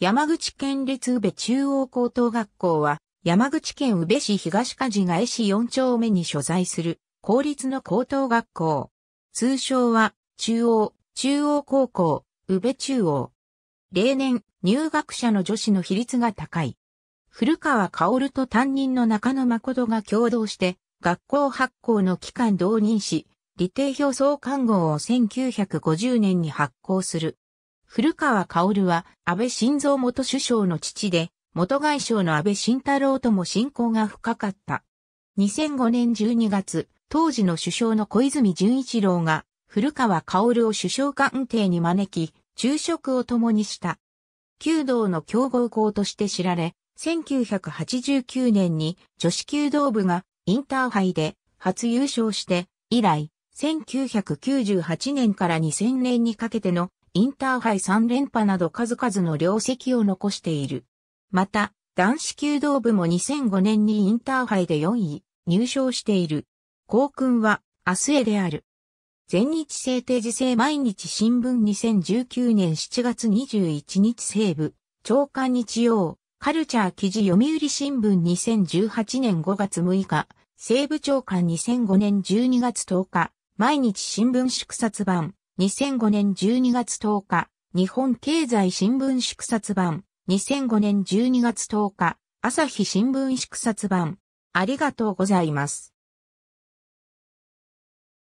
山口県立宇部中央高等学校は、山口県宇部市東梶が江市4丁目に所在する、公立の高等学校。通称は、中央、中央高校、宇部中央。例年、入学者の女子の比率が高い。古川薫と担任の中野誠が共同して、学校発行の期間同任し、理定表創刊号を1950年に発行する。古川薫は安倍晋三元首相の父で、元外相の安倍晋太郎とも親交が深かった。2005年12月、当時の首相の小泉純一郎が、古川薫を首相官邸に招き、昼食を共にした。弓道の強豪校として知られ、1989年に女子弓道部がインターハイで初優勝して、以来、1998年から2000年にかけてのインターハイ3連覇など数々の良績を残している。また、男子弓道部も2005年にインターハイで4位、入賞している。校訓は、明日へである。全日制定時制毎日新聞2019年7月21日西部、長官日曜、カルチャー記事読売新聞2018年5月6日、西部長官2005年12月10日、毎日新聞祝冊版、2005年12月10日、日本経済新聞祝冊版、2005年12月10日、朝日新聞祝冊版。ありがとうございます。